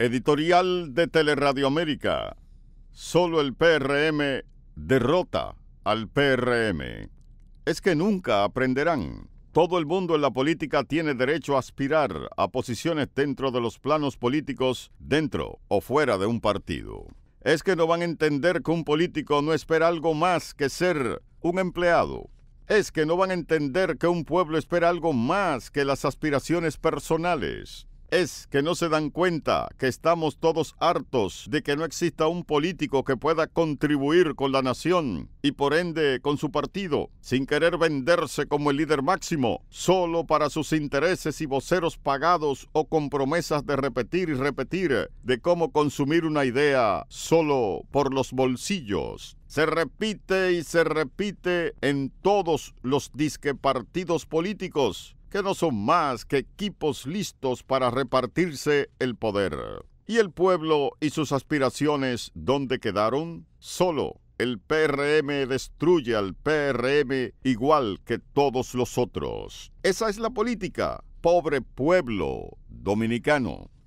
Editorial de Teleradio América. Solo el PRM derrota al PRM. Es que nunca aprenderán. Todo el mundo en la política tiene derecho a aspirar a posiciones dentro de los planos políticos, dentro o fuera de un partido. Es que no van a entender que un político no espera algo más que ser un empleado. Es que no van a entender que un pueblo espera algo más que las aspiraciones personales es que no se dan cuenta que estamos todos hartos de que no exista un político que pueda contribuir con la nación y por ende con su partido, sin querer venderse como el líder máximo, solo para sus intereses y voceros pagados o con promesas de repetir y repetir de cómo consumir una idea solo por los bolsillos se repite y se repite en todos los disquepartidos políticos que no son más que equipos listos para repartirse el poder. ¿Y el pueblo y sus aspiraciones dónde quedaron? Solo el PRM destruye al PRM igual que todos los otros. Esa es la política. Pobre pueblo dominicano.